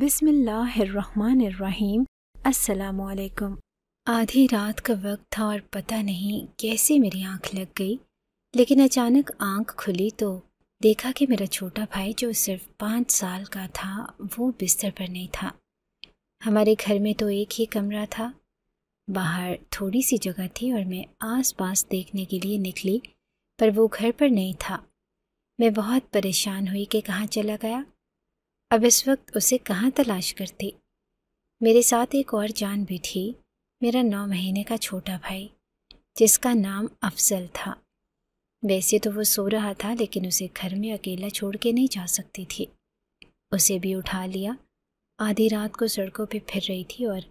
बिस्मिल्लाहिर्रहमानिर्रहीम अस्सलामुअलैकुम आधी रात का वक्त था और पता नहीं कैसे मेरी आंख लग गई लेकिन अचानक आंख खुली तो देखा कि मेरा छोटा भाई जो सिर्फ पाँच साल का था वो बिस्तर पर नहीं था हमारे घर में तो एक ही कमरा था बाहर थोड़ी सी जगह थी और मैं आस पास देखने के लिए निकली पर वो घर पर नहीं था मैं बहुत परेशान हुई कि कहाँ चला गया अब इस वक्त उसे कहाँ तलाश करती मेरे साथ एक और जान भी थी मेरा नौ महीने का छोटा भाई जिसका नाम अफजल था वैसे तो वो सो रहा था लेकिन उसे घर में अकेला छोड़ के नहीं जा सकती थी उसे भी उठा लिया आधी रात को सड़कों पे फिर रही थी और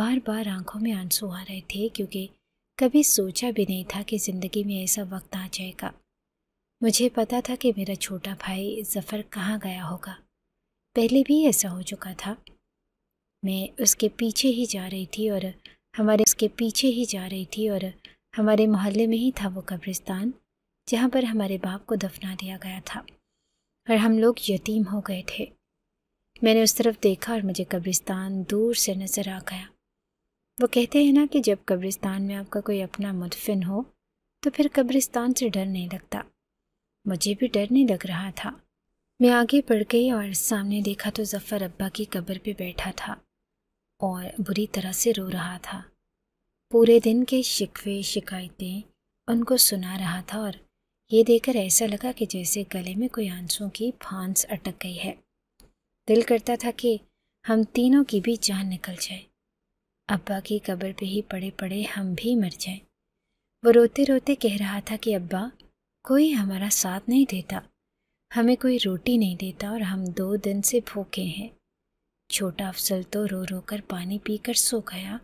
बार बार आंखों में आंसू आ रहे थे क्योंकि कभी सोचा भी नहीं था कि ज़िंदगी में ऐसा वक्त आ जाएगा मुझे पता था कि मेरा छोटा भाई जफ़र कहाँ गया होगा पहले भी ऐसा हो चुका था मैं उसके पीछे ही जा रही थी और हमारे उसके पीछे ही जा रही थी और हमारे मोहल्ले में ही था वो कब्रिस्तान जहाँ पर हमारे बाप को दफना दिया गया था और हम लोग यतीम हो गए थे मैंने उस तरफ देखा और मुझे कब्रिस्तान दूर से नज़र आ गया वो कहते हैं ना कि जब कब्रिस्तान में आपका कोई अपना मुदफिन हो तो फिर कब्रिस्तान से डर नहीं लगता मुझे भी डर नहीं लग रहा था मैं आगे बढ़ गई और सामने देखा तो जफ़र अब्बा की कब्र पे बैठा था और बुरी तरह से रो रहा था पूरे दिन के शिकवे शिकायतें उनको सुना रहा था और ये देखकर ऐसा लगा कि जैसे गले में कोई आंसू की फांस अटक गई है दिल करता था कि हम तीनों की भी जान निकल जाए अब्बा की कब्र पे ही पड़े पड़े हम भी मर जाएं। वो रोते रोते कह रहा था कि अब्बा कोई हमारा साथ नहीं देता हमें कोई रोटी नहीं देता और हम दो दिन से भूखे हैं छोटा अफसल तो रो रो कर पानी पीकर सो गया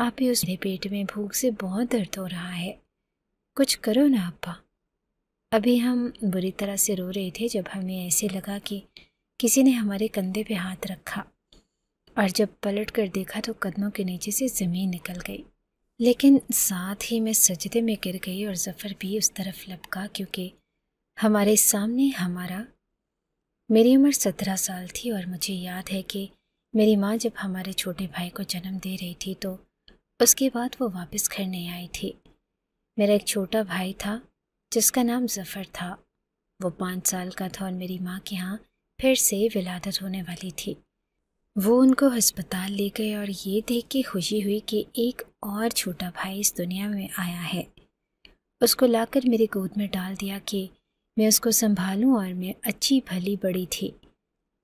आप ही उसके पेट में भूख से बहुत दर्द हो रहा है कुछ करो ना अपा अभी हम बुरी तरह से रो रहे थे जब हमें ऐसे लगा कि किसी ने हमारे कंधे पे हाथ रखा और जब पलट कर देखा तो कदमों के नीचे से ज़मीन निकल गई लेकिन साथ ही मैं सजदे में गिर गई और जफ़र भी उस तरफ लपका क्योंकि हमारे सामने हमारा मेरी उम्र सत्रह साल थी और मुझे याद है कि मेरी माँ जब हमारे छोटे भाई को जन्म दे रही थी तो उसके बाद वो वापस घर नहीं आई थी मेरा एक छोटा भाई था जिसका नाम जफ़र था वो पाँच साल का था और मेरी माँ के यहाँ फिर से विलादत होने वाली थी वो उनको अस्पताल ले गए और ये देख के खुशी हुई कि एक और छोटा भाई इस दुनिया में आया है उसको लाकर मेरी गोद में डाल दिया कि मैं उसको संभालूं और मैं अच्छी भली बड़ी थी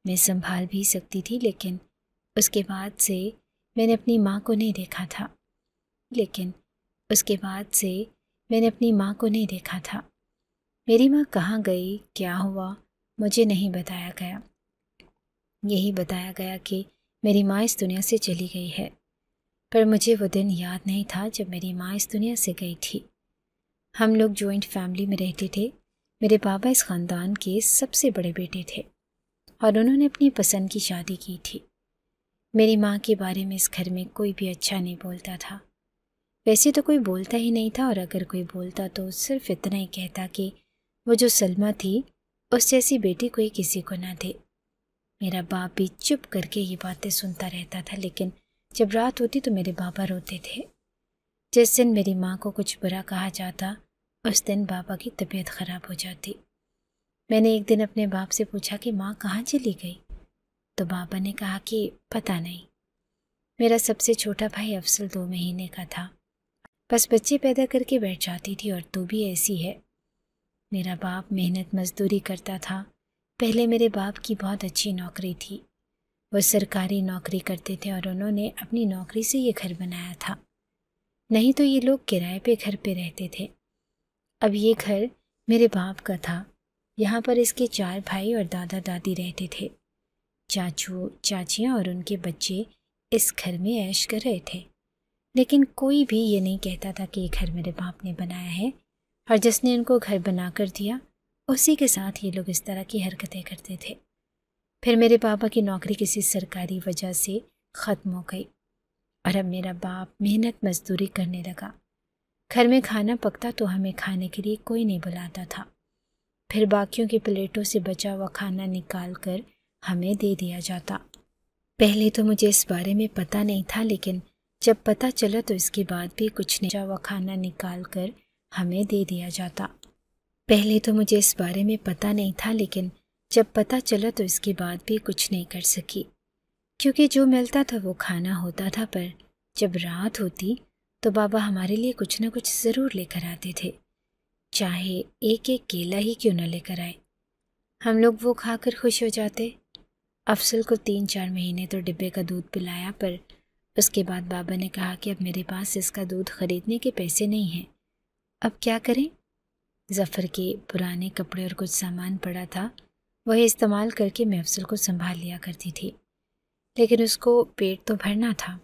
मैं संभाल भी सकती थी लेकिन उसके बाद से मैंने अपनी माँ को नहीं देखा था लेकिन उसके बाद से मैंने अपनी माँ को नहीं देखा था मेरी माँ कहाँ गई क्या हुआ मुझे नहीं बताया गया यही बताया गया कि मेरी माँ इस दुनिया से चली गई है पर मुझे वो दिन याद नहीं था जब मेरी माँ इस दुनिया से गई थी हम लोग जॉइंट फैमिली में रहते थे मेरे बाबा इस ख़ानदान के सबसे बड़े बेटे थे और उन्होंने अपनी पसंद की शादी की थी मेरी माँ के बारे में इस घर में कोई भी अच्छा नहीं बोलता था वैसे तो कोई बोलता ही नहीं था और अगर कोई बोलता तो सिर्फ इतना ही कहता कि वो जो सलमा थी उस जैसी बेटी कोई किसी को ना दे मेरा बाप भी चुप करके ये बातें सुनता रहता था लेकिन जब रात होती तो मेरे बाबा रोते थे जिस दिन मेरी माँ को कुछ बुरा कहा जाता उस दिन बाबा की तबीयत ख़राब हो जाती मैंने एक दिन अपने बाप से पूछा कि माँ कहाँ चली गई तो बाबा ने कहा कि पता नहीं मेरा सबसे छोटा भाई अफसल दो महीने का था बस बच्चे पैदा करके बैठ जाती थी और तू भी ऐसी है मेरा बाप मेहनत मजदूरी करता था पहले मेरे बाप की बहुत अच्छी नौकरी थी वो सरकारी नौकरी करते थे और उन्होंने अपनी नौकरी से ये घर बनाया था नहीं तो ये लोग किराए पे घर पे रहते थे अब ये घर मेरे बाप का था यहाँ पर इसके चार भाई और दादा दादी रहते थे चाचू चाचियाँ और उनके बच्चे इस घर में ऐश कर रहे थे लेकिन कोई भी ये नहीं कहता था कि ये घर मेरे बाप ने बनाया है और जिसने उनको घर बना कर दिया उसी के साथ ये लोग इस तरह की हरकतें करते थे फिर मेरे पापा की नौकरी किसी सरकारी वजह से ख़त्म हो गई और अब मेरा बाप मेहनत मजदूरी करने लगा घर में खाना पकता तो हमें खाने के लिए कोई नहीं बुलाता था फिर बाकियों की प्लेटों से बचा हुआ खाना निकाल कर हमें दे दिया जाता पहले तो मुझे इस बारे में पता नहीं था लेकिन जब पता चला तो इसके बाद भी कुछ नहीं बचा हुआ खाना निकाल कर हमें दे दिया जाता पहले तो मुझे इस बारे में पता नहीं था लेकिन जब पता चला तो इसके बाद भी कुछ नहीं कर सकी क्योंकि जो मिलता था वो खाना होता था पर जब रात होती तो बाबा हमारे लिए कुछ ना कुछ ज़रूर लेकर आते थे चाहे एक एक केला ही क्यों न लेकर आए हम लोग वो खाकर खुश हो जाते अफसल को तीन चार महीने तो डिब्बे का दूध पिलाया पर उसके बाद बाबा ने कहा कि अब मेरे पास इसका दूध ख़रीदने के पैसे नहीं हैं अब क्या करें जफ़र के पुराने कपड़े और कुछ सामान पड़ा था वह इस्तेमाल करके मैं अफसल को संभाल लिया करती थी लेकिन उसको पेट तो भरना था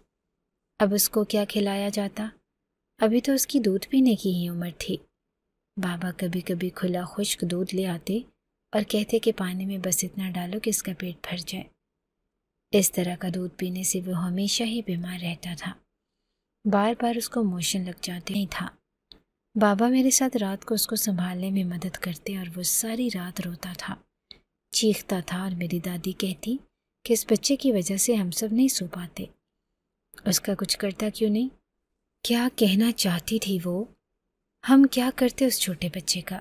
अब उसको क्या खिलाया जाता अभी तो उसकी दूध पीने की ही उम्र थी बाबा कभी कभी खुला खुश्क दूध ले आते और कहते कि पानी में बस इतना डालो कि इसका पेट भर जाए इस तरह का दूध पीने से वो हमेशा ही बीमार रहता था बार बार उसको मोशन लग जाते ही था बाबा मेरे साथ रात को उसको संभालने में मदद करते और वो सारी रात रोता था चीखता था और मेरी दादी कहती कि इस बच्चे की वजह से हम सब नहीं सो पाते उसका कुछ करता क्यों नहीं क्या कहना चाहती थी वो हम क्या करते उस छोटे बच्चे का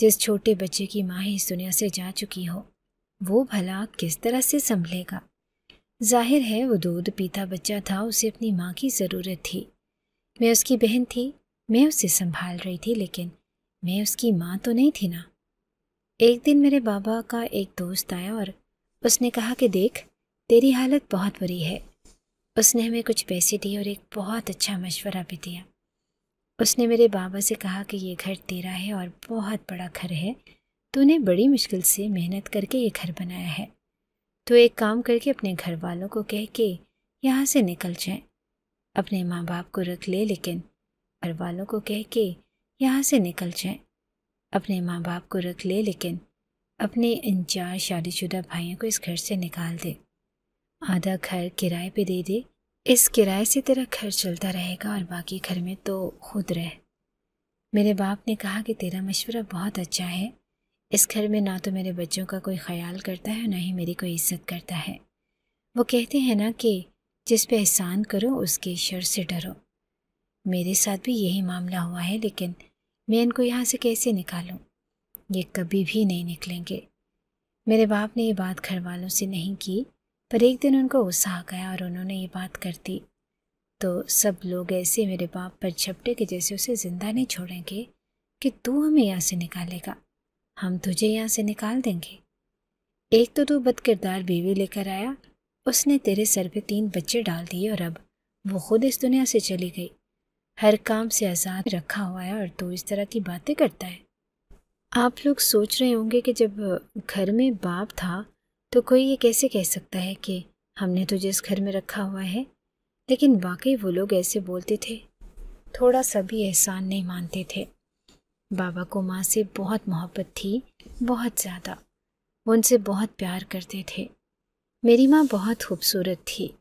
जिस छोटे बच्चे की माँ इस दुनिया से जा चुकी हो वो भला किस तरह से संभलेगा जाहिर है वो दूध पीता बच्चा था उसे अपनी माँ की ज़रूरत थी मैं उसकी बहन थी मैं उसे संभाल रही थी लेकिन मैं उसकी माँ तो नहीं थी ना एक दिन मेरे बाबा का एक दोस्त आया और उसने कहा कि देख तेरी हालत बहुत बुरी है उसने हमें कुछ पैसे दिए और एक बहुत अच्छा मशवरा भी दिया उसने मेरे बाबा से कहा कि ये घर तेरा है और बहुत बड़ा घर है तूने बड़ी मुश्किल से मेहनत करके ये घर बनाया है तो एक काम करके अपने घर वालों को कह के यहाँ से निकल जाए अपने माँ बाप को रख ले लेकिन घर वालों को कह के यहाँ से निकल जाए अपने माँ बाप को रख ले लेकिन अपने इन चार शादीशुदा भाइयों को इस घर से निकाल दे आधा घर किराए पे दे दे इस किराए से तेरा घर चलता रहेगा और बाकी घर में तो खुद रह मेरे बाप ने कहा कि तेरा मशवरा बहुत अच्छा है इस घर में ना तो मेरे बच्चों का कोई ख्याल करता है ना ही मेरी कोई इज्जत करता है वो कहते हैं ना कि जिस पे एहसान करो उसके शर से डरो मेरे साथ भी यही मामला हुआ है लेकिन मैं इनको यहाँ से कैसे निकालूँ ये कभी भी नहीं निकलेंगे मेरे बाप ने ये बात घर वालों से नहीं की पर एक दिन उनको गुस्सा आ गया और उन्होंने ये बात कर दी तो सब लोग ऐसे मेरे बाप पर झपटे के जैसे उसे ज़िंदा नहीं छोड़ेंगे कि तू हमें यहाँ से निकालेगा हम तुझे यहाँ से निकाल देंगे एक तो तू किरदार बीवी लेकर आया उसने तेरे सर पे तीन बच्चे डाल दिए और अब वो खुद इस दुनिया से चली गई हर काम से आज़ाद रखा हुआ है और तू इस तरह की बातें करता है आप लोग सोच रहे होंगे कि जब घर में बाप था तो कोई ये कैसे कह सकता है कि हमने तुझे इस घर में रखा हुआ है लेकिन वाकई वो लोग ऐसे बोलते थे थोड़ा सा भी एहसान नहीं मानते थे बाबा को माँ से बहुत मोहब्बत थी बहुत ज़्यादा उनसे बहुत प्यार करते थे मेरी माँ बहुत खूबसूरत थी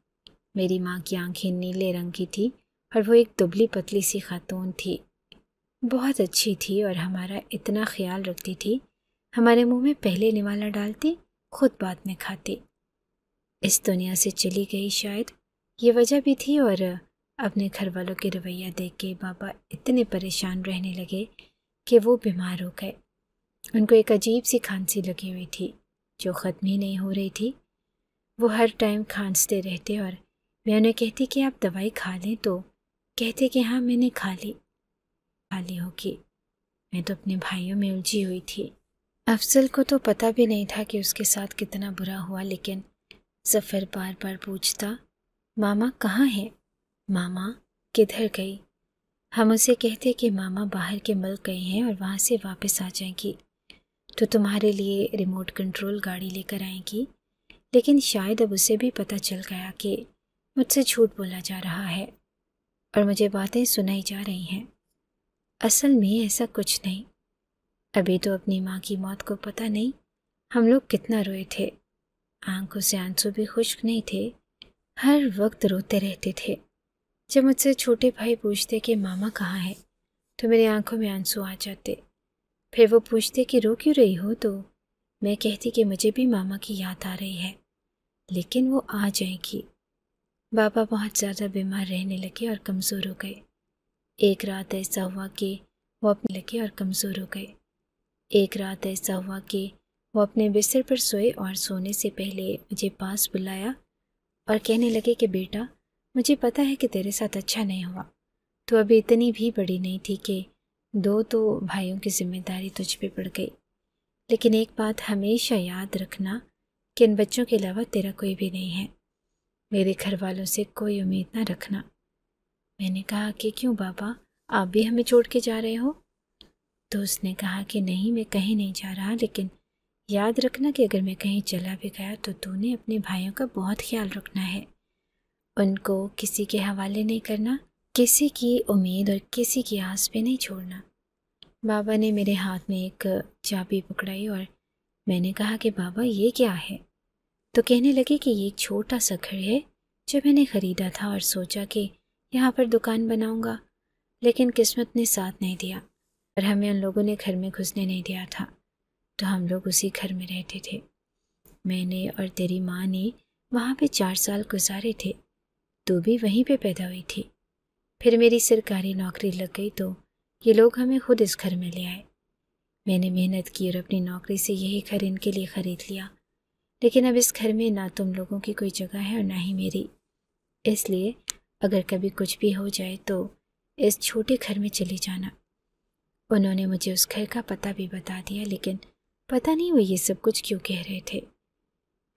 मेरी माँ की आंखें नीले रंग की थी और वो एक दुबली पतली सी खातून थी बहुत अच्छी थी और हमारा इतना ख्याल रखती थी हमारे मुंह में पहले निवाला डालती खुद बाद में खाते इस दुनिया से चली गई शायद ये वजह भी थी और अपने घर वालों के रवैया देख के बाबा इतने परेशान रहने लगे कि वो बीमार हो गए उनको एक अजीब सी खांसी लगी हुई थी जो ख़त्म ही नहीं हो रही थी वो हर टाइम खांसते रहते और मैं उन्हें कहती कि आप दवाई खा लें तो कहते कि हाँ मैंने खा ली खा ली होगी मैं तो अपने भाइयों में उलझी हुई थी अफजल को तो पता भी नहीं था कि उसके साथ कितना बुरा हुआ लेकिन सफ़र बार बार पूछता मामा कहाँ हैं मामा किधर गई हम उसे कहते कि मामा बाहर के मल गए हैं और वहाँ से वापस आ जाएंगी तो तुम्हारे लिए रिमोट कंट्रोल गाड़ी लेकर आएंगी लेकिन शायद अब उसे भी पता चल गया कि मुझसे झूठ बोला जा रहा है और मुझे बातें सुनाई जा रही हैं असल में ऐसा कुछ नहीं अभी तो अपनी माँ की मौत को पता नहीं हम लोग कितना रोए थे आंखों से आंसू भी खुश्क नहीं थे हर वक्त रोते रहते थे जब मुझसे छोटे भाई पूछते कि मामा कहाँ है तो मेरी आंखों में आंसू आ जाते फिर वो पूछते कि रो क्यों रही हो तो मैं कहती कि मुझे भी मामा की याद आ रही है लेकिन वो आ जाएगी बाबा बहुत ज़्यादा बीमार रहने लगे और कमज़ोर हो गए एक रात ऐसा हुआ कि वो अपने लगे और कमज़ोर हो गए एक रात ऐसा हुआ कि वो अपने बिस्तर पर सोए और सोने से पहले मुझे पास बुलाया और कहने लगे कि बेटा मुझे पता है कि तेरे साथ अच्छा नहीं हुआ तो अभी इतनी भी बड़ी नहीं थी कि दो तो भाइयों की जिम्मेदारी तुझ पे पड़ गई लेकिन एक बात हमेशा याद रखना कि इन बच्चों के अलावा तेरा कोई भी नहीं है मेरे घर वालों से कोई उम्मीद ना रखना मैंने कहा कि क्यों बाबा आप भी हमें छोड़ के जा रहे हो तो उसने कहा कि नहीं मैं कहीं नहीं जा रहा लेकिन याद रखना कि अगर मैं कहीं चला भी गया तो तूने अपने भाइयों का बहुत ख्याल रखना है उनको किसी के हवाले नहीं करना किसी की उम्मीद और किसी की आस पे नहीं छोड़ना बाबा ने मेरे हाथ में एक चाबी पकड़ाई और मैंने कहा कि बाबा ये क्या है तो कहने लगे कि ये एक छोटा सा घर है जो मैंने ख़रीदा था और सोचा कि यहाँ पर दुकान बनाऊँगा लेकिन किस्मत ने साथ नहीं दिया पर हमें उन लोगों ने घर में घुसने नहीं दिया था तो हम लोग उसी घर में रहते थे मैंने और तेरी माँ ने वहाँ पे चार साल गुजारे थे तो भी वहीं पे पैदा हुई थी फिर मेरी सरकारी नौकरी लग गई तो ये लोग हमें खुद इस घर में ले आए मैंने मेहनत की और अपनी नौकरी से यही घर इनके लिए ख़रीद लिया लेकिन अब इस घर में ना तुम लोगों की कोई जगह है और ना ही मेरी इसलिए अगर कभी कुछ भी हो जाए तो इस छोटे घर में चले जाना उन्होंने मुझे उस घर का पता भी बता दिया लेकिन पता नहीं वो ये सब कुछ क्यों कह रहे थे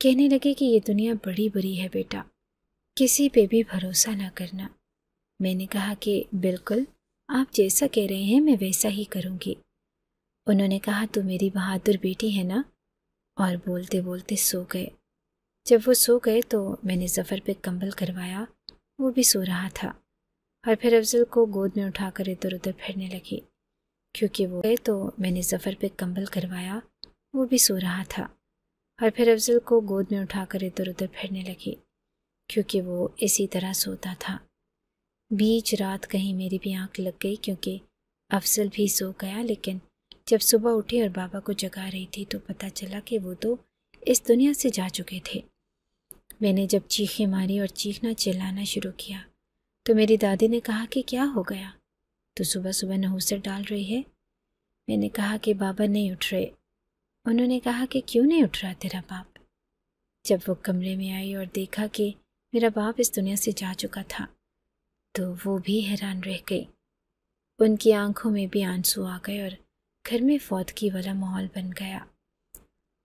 कहने लगे कि ये दुनिया बड़ी बड़ी है बेटा किसी पे भी भरोसा ना करना मैंने कहा कि बिल्कुल आप जैसा कह रहे हैं मैं वैसा ही करूँगी उन्होंने कहा तू मेरी बहादुर बेटी है ना और बोलते बोलते सो गए जब वो सो गए तो मैंने जफ़र पे कंबल करवाया वो भी सो रहा था और फिर अफजल को गोद में उठाकर इधर उधर फिरने लगी क्योंकि वो गए तो मैंने ज़फ़र पे कंबल करवाया वो भी सो रहा था और फिर अफजल को गोद में उठाकर इधर उधर फिरने लगी क्योंकि वो इसी तरह सोता था बीच रात कहीं मेरी भी आंख लग गई क्योंकि अफजल भी सो गया लेकिन जब सुबह उठी और बाबा को जगा रही थी तो पता चला कि वो तो इस दुनिया से जा चुके थे मैंने जब चीखें मारी और चीखना चिल्लाना शुरू किया तो मेरी दादी ने कहा कि क्या हो गया तो सुबह सुबह नहूसर डाल रही है मैंने कहा कि बाबा नहीं उठ रहे उन्होंने कहा कि क्यों नहीं उठ रहा तेरा बाप जब वो कमरे में आई और देखा कि मेरा बाप इस दुनिया से जा चुका था तो वो भी हैरान रह गई उनकी आंखों में भी आंसू आ गए और घर में की वाला माहौल बन गया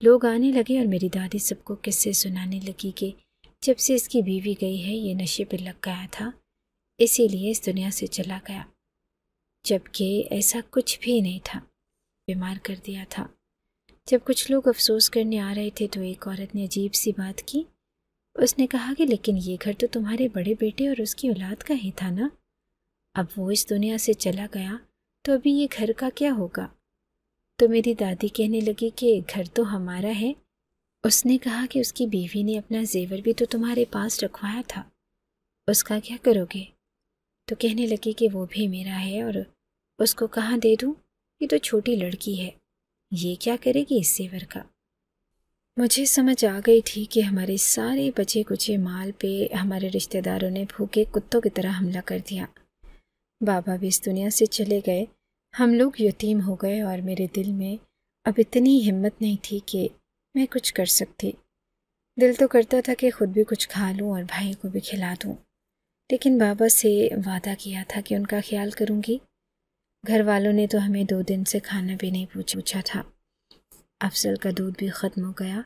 लोग आने लगे और मेरी दादी सबको किस्से सुनाने लगी कि जब से इसकी बीवी गई है ये नशे पर लग गया था इसीलिए इस दुनिया से चला गया जबकि ऐसा कुछ भी नहीं था बीमार कर दिया था जब कुछ लोग अफसोस करने आ रहे थे तो एक औरत ने अजीब सी बात की उसने कहा कि लेकिन ये घर तो तुम्हारे बड़े बेटे और उसकी औलाद का ही था ना अब वो इस दुनिया से चला गया तो अभी ये घर का क्या होगा तो मेरी दादी कहने लगी कि घर तो हमारा है उसने कहा कि उसकी बीवी ने अपना जेवर भी तो तुम्हारे पास रखवाया था उसका क्या करोगे तो कहने लगी कि वो भी मेरा है और उसको कहाँ दे दूँ ये तो छोटी लड़की है ये क्या करेगी इस सेवर का मुझे समझ आ गई थी कि हमारे सारे बचे कुचे माल पे हमारे रिश्तेदारों ने भूखे कुत्तों की तरह हमला कर दिया बाबा भी इस दुनिया से चले गए हम लोग यतीम हो गए और मेरे दिल में अब इतनी हिम्मत नहीं थी कि मैं कुछ कर सकती दिल तो करता था कि खुद भी कुछ खा लूँ और भाई को भी खिला दूँ लेकिन बाबा से वादा किया था कि उनका ख्याल करूँगी घर वालों ने तो हमें दो दिन से खाना भी नहीं पूछ पूछा था अफजल का दूध भी ख़त्म हो गया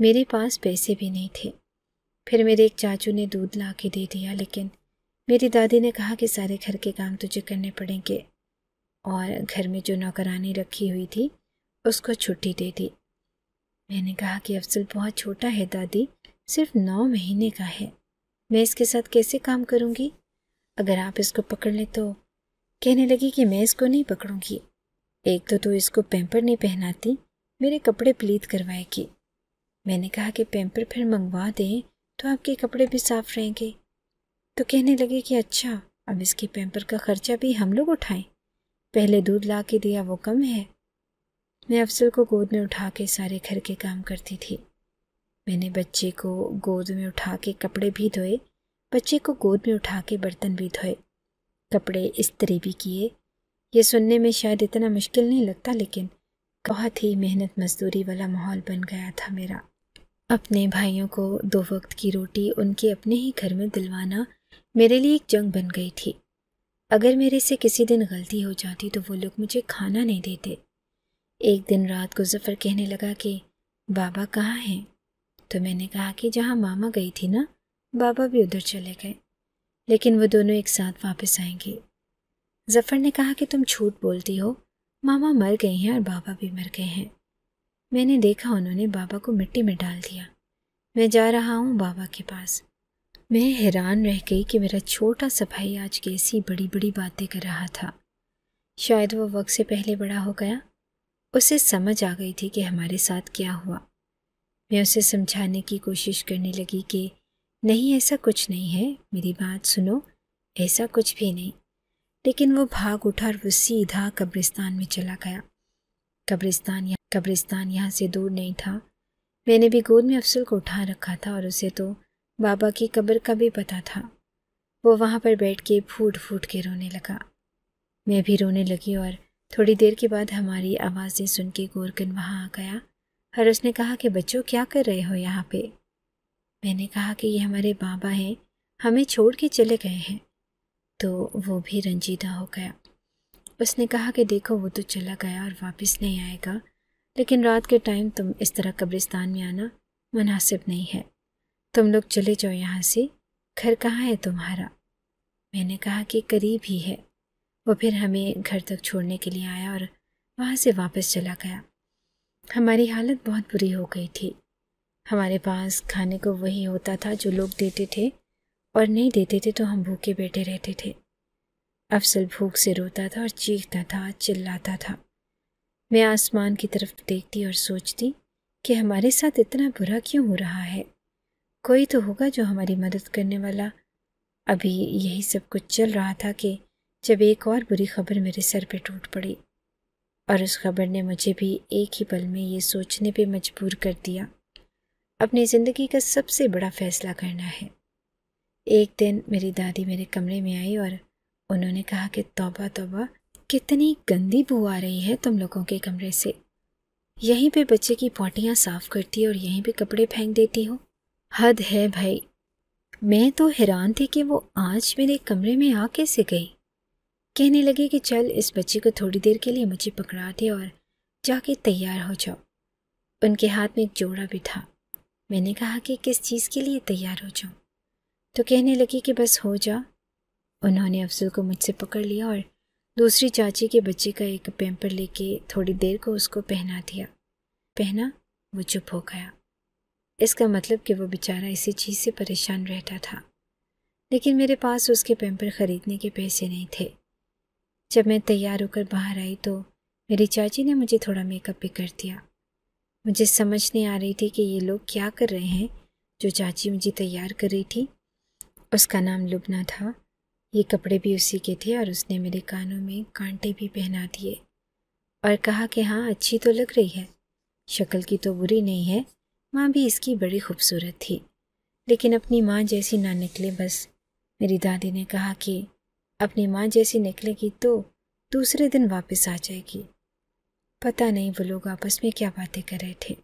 मेरे पास पैसे भी नहीं थे फिर मेरे एक चाचू ने दूध ला के दे दिया लेकिन मेरी दादी ने कहा कि सारे घर के काम तुझे करने पड़ेंगे और घर में जो नौकरानी रखी हुई थी उसको छुट्टी दे दी मैंने कहा कि अफजल बहुत छोटा है दादी सिर्फ नौ महीने का है मैं इसके साथ कैसे काम करूँगी अगर आप इसको पकड़ लें तो कहने लगी कि मैं इसको नहीं पकड़ूंगी एक तो तू तो इसको पैम्पर नहीं पहनाती मेरे कपड़े प्लीत करवाएगी मैंने कहा कि पैम्पर फिर मंगवा दें तो आपके कपड़े भी साफ रहेंगे तो कहने लगे कि अच्छा अब इसके पैम्पर का खर्चा भी हम लोग उठाएं पहले दूध ला के दिया वो कम है मैं अफसल को गोद में उठा के सारे घर के काम करती थी मैंने बच्चे को गोद में उठा के कपड़े भी धोए बच्चे को गोद में उठा के बर्तन भी धोए कपड़े इस्त्री भी किए ये सुनने में शायद इतना मुश्किल नहीं लगता लेकिन बहुत ही मेहनत मजदूरी वाला माहौल बन गया था मेरा अपने भाइयों को दो वक्त की रोटी उनके अपने ही घर में दिलवाना मेरे लिए एक जंग बन गई थी अगर मेरे से किसी दिन गलती हो जाती तो वो लोग मुझे खाना नहीं देते एक दिन रात को जफ़र कहने लगा कि बाबा कहाँ हैं तो मैंने कहा कि जहाँ मामा गई थी ना बाबा भी उधर चले गए लेकिन वो दोनों एक साथ वापस आएंगे जफ़र ने कहा कि तुम झूठ बोलती हो मामा मर गए हैं और बाबा भी मर गए हैं मैंने देखा उन्होंने बाबा को मिट्टी में डाल दिया मैं जा रहा हूँ बाबा के पास मैं हैरान रह गई कि मेरा छोटा सा भाई आज कैसी बड़ी बड़ी बातें कर रहा था शायद वो वक्त से पहले बड़ा हो गया उसे समझ आ गई थी कि हमारे साथ क्या हुआ मैं उसे समझाने की कोशिश करने लगी कि नहीं ऐसा कुछ नहीं है मेरी बात सुनो ऐसा कुछ भी नहीं लेकिन वो भाग उठा और वो सीधा कब्रिस्तान में चला गया कब्रिस्तान या कब्रिस्तान यहाँ से दूर नहीं था मैंने भी गोद में अफसल को उठा रखा था और उसे तो बाबा की कब्र का भी पता था वो वहाँ पर बैठ के फूट फूट के रोने लगा मैं भी रोने लगी और थोड़ी देर के बाद हमारी आवाज़ें सुन के गोरकन वहाँ आ गया और उसने कहा कि बच्चों क्या कर रहे हो यहाँ पे मैंने कहा कि ये हमारे बाबा हैं हमें छोड़ के चले गए हैं तो वो भी रंजीदा हो गया उसने कहा कि देखो वो तो चला गया और वापस नहीं आएगा लेकिन रात के टाइम तुम इस तरह कब्रिस्तान में आना मुनासिब नहीं है तुम लोग चले जाओ यहाँ से घर कहाँ है तुम्हारा मैंने कहा कि करीब ही है वो फिर हमें घर तक छोड़ने के लिए आया और वहाँ से वापस चला गया हमारी हालत बहुत बुरी हो गई थी हमारे पास खाने को वही होता था जो लोग देते थे और नहीं देते थे तो हम भूखे बैठे रहते थे अफसल भूख से रोता था और चीखता था चिल्लाता था मैं आसमान की तरफ देखती और सोचती कि हमारे साथ इतना बुरा क्यों हो रहा है कोई तो होगा जो हमारी मदद करने वाला अभी यही सब कुछ चल रहा था कि जब एक और बुरी खबर मेरे सर पे टूट पड़ी और उस खबर ने मुझे भी एक ही पल में ये सोचने पे मजबूर कर दिया अपनी ज़िंदगी का सबसे बड़ा फ़ैसला करना है एक दिन मेरी दादी मेरे कमरे में आई और उन्होंने कहा कि तौबा तौबा कितनी गंदी बू आ रही है तुम लोगों के कमरे से यहीं पे बच्चे की पोटियाँ साफ़ करती और यहीं पे कपड़े फेंक देती हो हद है भाई मैं तो हैरान थी कि वो आज मेरे कमरे में आ कैसे गई कहने लगे कि चल इस बच्चे को थोड़ी देर के लिए मुझे पकड़ा दे और जाके तैयार हो जाओ उनके हाथ में एक जोड़ा भी था मैंने कहा कि किस चीज़ के लिए तैयार हो जाऊँ तो कहने लगी कि बस हो जा उन्होंने अफजल को मुझसे पकड़ लिया और दूसरी चाची के बच्चे का एक पैम्पर लेके थोड़ी देर को उसको पहना दिया पहना वो चुप हो गया इसका मतलब कि वो बेचारा इसी चीज़ से परेशान रहता था लेकिन मेरे पास उसके पैम्पर ख़रीदने के पैसे नहीं थे जब मैं तैयार होकर बाहर आई तो मेरी चाची ने मुझे थोड़ा मेकअप भी कर दिया मुझे समझ नहीं आ रही थी कि ये लोग क्या कर रहे हैं जो चाची मुझे तैयार कर रही थी उसका नाम लुबना था ये कपड़े भी उसी के थे और उसने मेरे कानों में कांटे भी पहना दिए और कहा कि हाँ अच्छी तो लग रही है शक्ल की तो बुरी नहीं है माँ भी इसकी बड़ी खूबसूरत थी लेकिन अपनी माँ जैसी ना निकले बस मेरी दादी ने कहा कि अपनी माँ जैसी निकलेगी तो दूसरे दिन वापस आ जाएगी पता नहीं वो लोग आपस में क्या बातें कर रहे थे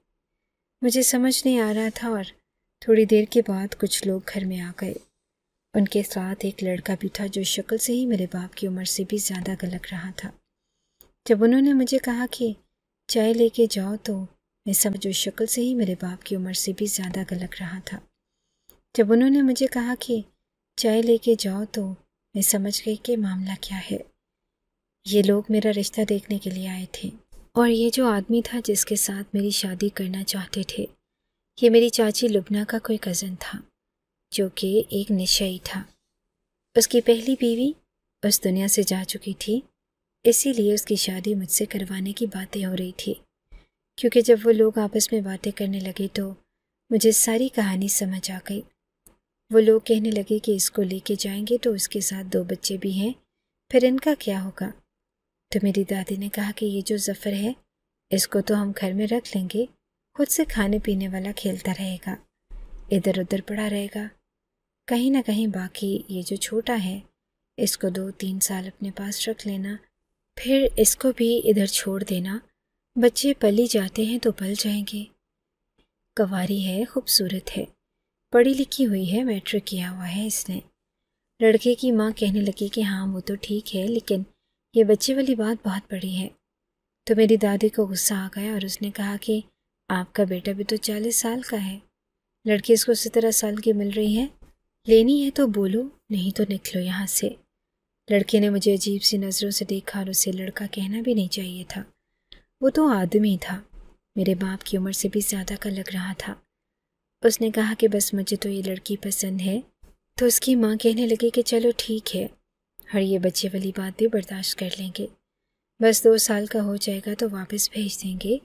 मुझे समझ नहीं आ रहा था और थोड़ी देर के बाद कुछ लोग घर में आ गए उनके साथ एक लड़का भी था जो शक्ल से ही मेरे बाप की उम्र से भी ज़्यादा गलक रहा था जब उन्होंने मुझे कहा कि चाय लेके जाओ तो मैं समझ जो शक्ल से ही मेरे बाप की उम्र से भी ज़्यादा गलक रहा था जब उन्होंने मुझे कहा कि चाय लेके जाओ तो मैं समझ गई कि मामला क्या है ये लोग मेरा रिश्ता देखने के लिए आए थे और ये जो आदमी था जिसके साथ मेरी शादी करना चाहते थे ये मेरी चाची लुबना का कोई कज़न था जो कि एक निश्चयी था उसकी पहली बीवी उस दुनिया से जा चुकी थी इसीलिए उसकी शादी मुझसे करवाने की बातें हो रही थी क्योंकि जब वो लोग आपस में बातें करने लगे तो मुझे सारी कहानी समझ आ गई वो लोग कहने लगे कि इसको लेके जाएंगे तो उसके साथ दो बच्चे भी हैं फिर इनका क्या होगा तो मेरी दादी ने कहा कि ये जो ज़फ़र है इसको तो हम घर में रख लेंगे खुद से खाने पीने वाला खेलता रहेगा इधर उधर पड़ा रहेगा कहीं ना कहीं बाकी ये जो छोटा है इसको दो तीन साल अपने पास रख लेना फिर इसको भी इधर छोड़ देना बच्चे पली जाते हैं तो पल जाएंगे कवारी है खूबसूरत है पढ़ी लिखी हुई है मैट्रिक किया हुआ है इसने लड़के की माँ कहने लगी कि हाँ वो तो ठीक है लेकिन ये बच्चे वाली बात बहुत बड़ी है तो मेरी दादी को गुस्सा आ गया और उसने कहा कि आपका बेटा भी तो चालीस साल का है लड़की इसको सत्रह साल की मिल रही है लेनी है तो बोलो नहीं तो निकलो यहाँ से लड़के ने मुझे अजीब सी नज़रों से देखा और उसे लड़का कहना भी नहीं चाहिए था वो तो आदमी था मेरे बाप की उम्र से भी ज़्यादा का लग रहा था उसने कहा कि बस मुझे तो ये लड़की पसंद है तो उसकी माँ कहने लगी कि चलो ठीक है और ये बच्चे वाली बात भी बर्दाश्त कर लेंगे बस दो साल का हो जाएगा तो वापस भेज देंगे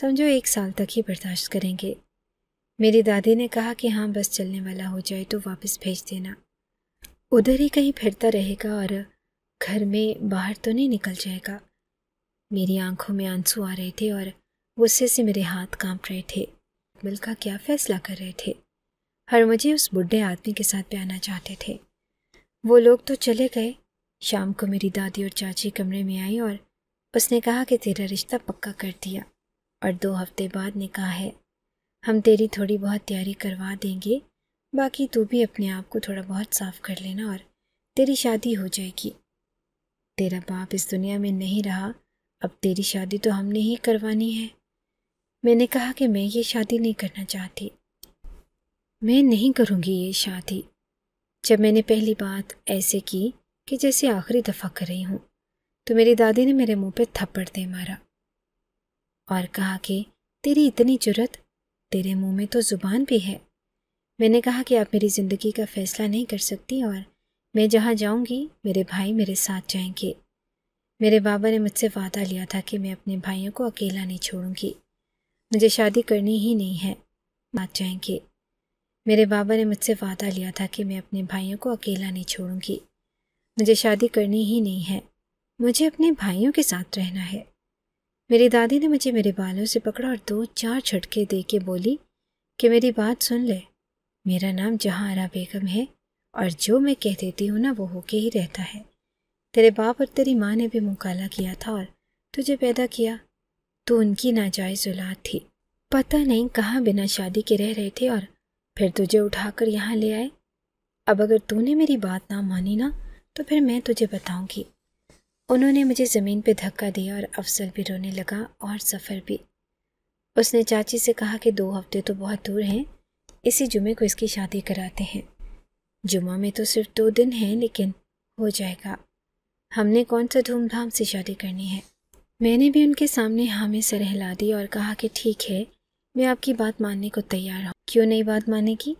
समझो एक साल तक ही बर्दाश्त करेंगे मेरी दादी ने कहा कि हाँ बस चलने वाला हो जाए तो वापस भेज देना उधर ही कहीं फिरता रहेगा और घर में बाहर तो नहीं निकल जाएगा मेरी आंखों में आंसू आ रहे थे और गुस्से से मेरे हाथ कांप रहे थे मुस्तकबिल का क्या फ़ैसला कर रहे थे हर मुझे उस बुढ़े आदमी के साथ भी आना चाहते थे वो लोग तो चले गए शाम को मेरी दादी और चाची कमरे में आई और उसने कहा कि तेरा रिश्ता पक्का कर दिया और दो हफ्ते बाद ने कहा है हम तेरी थोड़ी बहुत तैयारी करवा देंगे बाकी तू भी अपने आप को थोड़ा बहुत साफ कर लेना और तेरी शादी हो जाएगी तेरा बाप इस दुनिया में नहीं रहा अब तेरी शादी तो हमने ही करवानी है मैंने कहा कि मैं ये शादी नहीं करना चाहती मैं नहीं करूँगी ये शादी जब मैंने पहली बात ऐसे की कि जैसे आखिरी दफ़ा कर रही हूँ तो मेरी दादी ने मेरे मुंह पे थप्पड़ दे मारा और कहा कि तेरी इतनी जरूरत तेरे मुंह में तो ज़ुबान भी है मैंने कहा कि आप मेरी ज़िंदगी का फ़ैसला नहीं कर सकती और मैं जहाँ जाऊँगी मेरे भाई मेरे साथ जाएंगे मेरे बाबा ने मुझसे वादा लिया था कि मैं अपने भाइयों को अकेला नहीं छोड़ूंगी मुझे शादी करनी ही नहीं है मत जाएंगे मेरे बाबा ने मुझसे वादा लिया था कि मैं अपने भाइयों को अकेला नहीं छोड़ूंगी मुझे शादी करनी ही नहीं है मुझे अपने भाइयों के साथ रहना है मेरी दादी ने मुझे मेरे बालों से पकड़ा और दो चार झटके दे के बोली कि मेरी बात सुन ले मेरा नाम जहारा बेगम है और जो मैं कह देती हूँ ना वो होके ही रहता है तेरे बाप और तेरी माँ ने भी मुकाला किया था और तुझे पैदा किया तो उनकी नाजायज़ औलाद थी पता नहीं कहाँ बिना शादी के रह रहे थे और फिर तुझे उठाकर यहाँ ले आए अब अगर तूने मेरी बात ना मानी ना तो फिर मैं तुझे बताऊंगी उन्होंने मुझे ज़मीन पे धक्का दिया और अफसल भी रोने लगा और सफ़र भी उसने चाची से कहा कि दो हफ्ते तो बहुत दूर हैं इसी जुमे को इसकी शादी कराते हैं जुमा में तो सिर्फ दो दिन हैं लेकिन हो जाएगा हमने कौन सा धूमधाम से शादी करनी है मैंने भी उनके सामने हामी से रहला दी और कहा कि ठीक है मैं आपकी बात मानने को तैयार हूँ क्यों नहीं बात माने की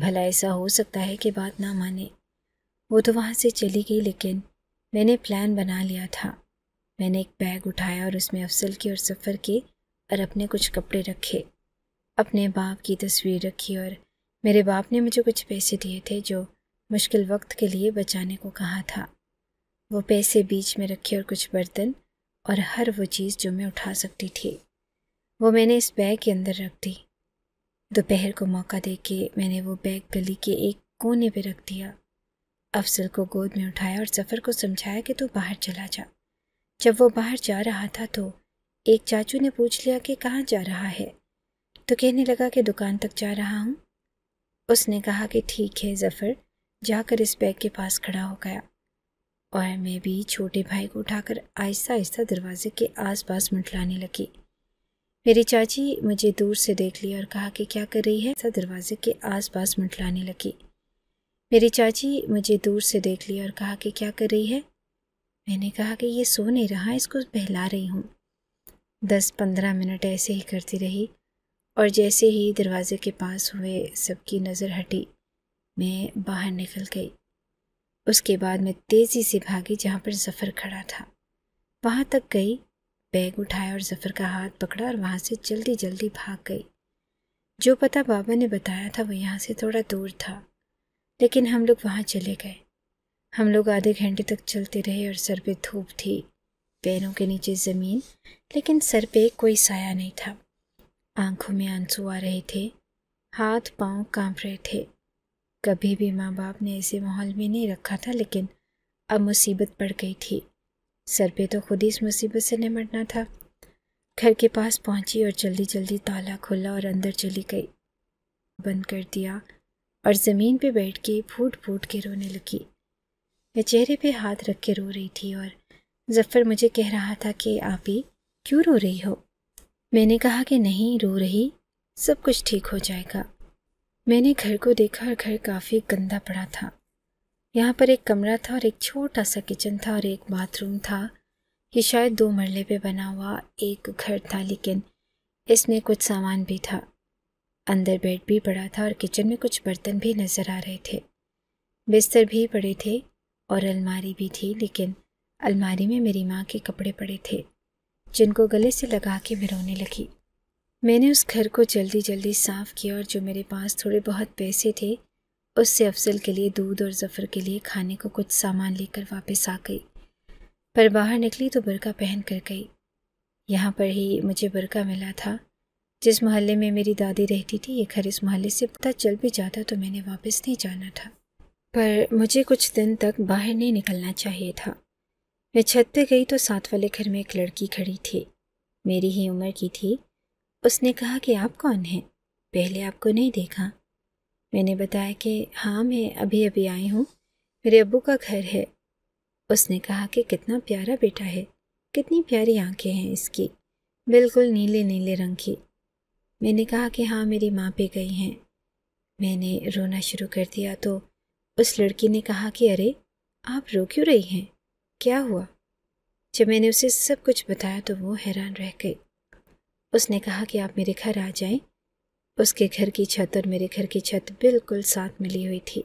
भला ऐसा हो सकता है कि बात ना माने वो तो वहाँ से चली गई लेकिन मैंने प्लान बना लिया था मैंने एक बैग उठाया और उसमें अफसल के और सफ़र के और अपने कुछ कपड़े रखे अपने बाप की तस्वीर रखी और मेरे बाप ने मुझे कुछ पैसे दिए थे जो मुश्किल वक्त के लिए बचाने को कहा था वो पैसे बीच में रखे और कुछ बर्तन और हर वो चीज़ जो मैं उठा सकती थी वो मैंने इस बैग के अंदर रख दी दोपहर को मौका दे के मैंने वो बैग गली के एक कोने पे रख दिया अफसल को गोद में उठाया और सफ़र को समझाया कि तू बाहर चला जा जब वो बाहर जा रहा था तो एक चाचू ने पूछ लिया कि कहाँ जा रहा है तो कहने लगा कि दुकान तक जा रहा हूँ उसने कहा कि ठीक है जफ़र जाकर इस बैग के पास खड़ा हो गया और मैं भी छोटे भाई को उठाकर आहिस्ता आहिस्ता दरवाजे के आसपास मंडलाने लगी मेरी चाची मुझे दूर से देख लिया और कहा कि क्या कर रही है ऐसा दरवाजे के आसपास मंडलाने लगी मेरी चाची मुझे दूर से देख लिया और कहा कि क्या कर रही है मैंने कहा कि ये सो नहीं रहा इसको बहला रही हूँ दस पंद्रह मिनट ऐसे ही करती रही और जैसे ही दरवाजे के पास हुए सबकी नज़र हटी मैं बाहर निकल गई उसके बाद मैं तेज़ी से भागी जहाँ पर जफ़र खड़ा था वहाँ तक गई बैग उठाया और जफ़र का हाथ पकड़ा और वहाँ से जल्दी जल्दी भाग गई जो पता बाबा ने बताया था वो यहाँ से थोड़ा दूर था लेकिन हम लोग वहाँ चले गए हम लोग आधे घंटे तक चलते रहे और सर पे धूप थी पैरों के नीचे ज़मीन लेकिन सर पे कोई साया नहीं था आंखों में आंसू आ रहे थे हाथ पांव कांप रहे थे कभी भी माँ बाप ने ऐसे माहौल में नहीं रखा था लेकिन अब मुसीबत पड़ गई थी सर पे तो खुद ही इस मुसीबत से निमटना था घर के पास पहुंची और जल्दी जल्दी ताला खोला और अंदर चली गई बंद कर दिया और ज़मीन पे बैठ के फूट फूट के रोने लगी मैं चेहरे पे हाथ रख के रो रही थी और जफ़र मुझे कह रहा था कि आप ही क्यों रो रही हो मैंने कहा कि नहीं रो रही सब कुछ ठीक हो जाएगा मैंने घर को देखा और घर काफ़ी गंदा पड़ा था यहाँ पर एक कमरा था और एक छोटा सा किचन था और एक बाथरूम था ये शायद दो मरले पे बना हुआ एक घर था लेकिन इसमें कुछ सामान भी था अंदर बेड भी पड़ा था और किचन में कुछ बर्तन भी नज़र आ रहे थे बिस्तर भी पड़े थे और अलमारी भी थी लेकिन अलमारी में मेरी माँ के कपड़े पड़े थे जिनको गले से लगा के मैं रोने लगी मैंने उस घर को जल्दी जल्दी साफ़ किया और जो मेरे पास थोड़े बहुत पैसे थे उससे अफजल के लिए दूध और जफ़र के लिए खाने को कुछ सामान लेकर वापस आ गई पर बाहर निकली तो बरका पहन कर गई यहाँ पर ही मुझे बरका मिला था जिस मोहल्ले में मेरी दादी रहती थी ये घर इस मोहल्ले से पता चल भी जाता तो मैंने वापस नहीं जाना था पर मुझे कुछ दिन तक बाहर नहीं निकलना चाहिए था मैं छत पे गई तो साथ वाले घर में एक लड़की खड़ी थी मेरी ही उम्र की थी उसने कहा कि आप कौन हैं पहले आपको नहीं देखा मैंने बताया कि हाँ मैं अभी अभी आई हूँ मेरे अबू का घर है उसने कहा कि कितना प्यारा बेटा है कितनी प्यारी आंखें हैं इसकी बिल्कुल नीले नीले रंग की मैंने कहा कि हाँ मेरी माँ पे गई हैं मैंने रोना शुरू कर दिया तो उस लड़की ने कहा कि अरे आप रो क्यों रही हैं क्या हुआ जब मैंने उसे सब कुछ बताया तो वो हैरान रह गई उसने कहा कि आप मेरे घर आ जाएं। उसके घर की छत और मेरे घर की छत बिल्कुल साथ मिली हुई थी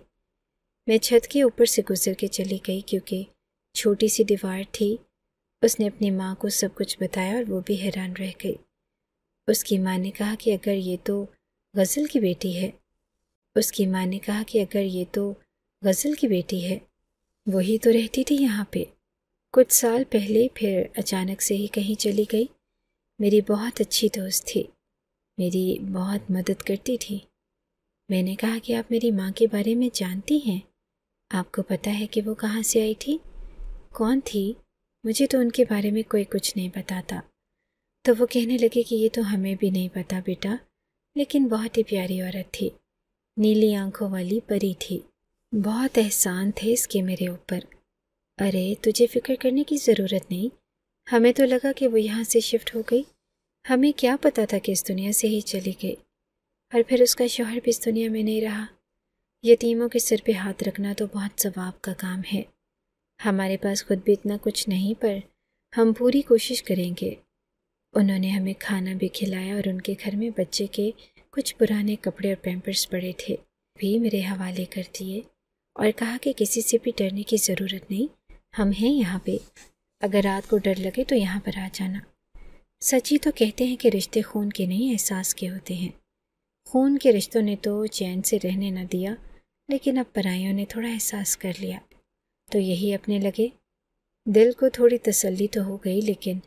मैं छत के ऊपर से गुजर के चली गई क्योंकि छोटी सी दीवार थी उसने अपनी माँ को सब कुछ बताया और वो भी हैरान रह गई उसकी माँ ने कहा कि अगर ये तो गज़ल की बेटी है उसकी माँ ने कहा कि अगर ये तो गज़ल की बेटी है वही तो रहती थी यहाँ पे कुछ साल पहले फिर अचानक से ही कहीं चली गई मेरी बहुत अच्छी दोस्त थी मेरी बहुत मदद करती थी मैंने कहा कि आप मेरी माँ के बारे में जानती हैं आपको पता है कि वो कहाँ से आई थी कौन थी मुझे तो उनके बारे में कोई कुछ नहीं बताता तो वो कहने लगे कि ये तो हमें भी नहीं पता बेटा लेकिन बहुत ही प्यारी औरत थी नीली आंखों वाली परी थी बहुत एहसान थे इसके मेरे ऊपर अरे तुझे फ़िक्र करने की ज़रूरत नहीं हमें तो लगा कि वो यहाँ से शिफ्ट हो गई हमें क्या पता था कि इस दुनिया से ही चली गई और फिर उसका शोहर भी इस दुनिया में नहीं रहा यतीमों के सिर पे हाथ रखना तो बहुत सवाब का काम है हमारे पास खुद भी इतना कुछ नहीं पर हम पूरी कोशिश करेंगे उन्होंने हमें खाना भी खिलाया और उनके घर में बच्चे के कुछ पुराने कपड़े और पैम्पर्स पड़े थे भी मेरे हवाले कर दिए और कहा कि किसी से भी डरने की ज़रूरत नहीं हम हैं यहाँ पे अगर रात को डर लगे तो यहाँ पर आ जाना सची तो कहते हैं कि रिश्ते खून के नहीं एहसास के होते हैं खून के रिश्तों ने तो चैन से रहने न दिया लेकिन अब परायों ने थोड़ा एहसास कर लिया तो यही अपने लगे दिल को थोड़ी तसल्ली तो हो गई लेकिन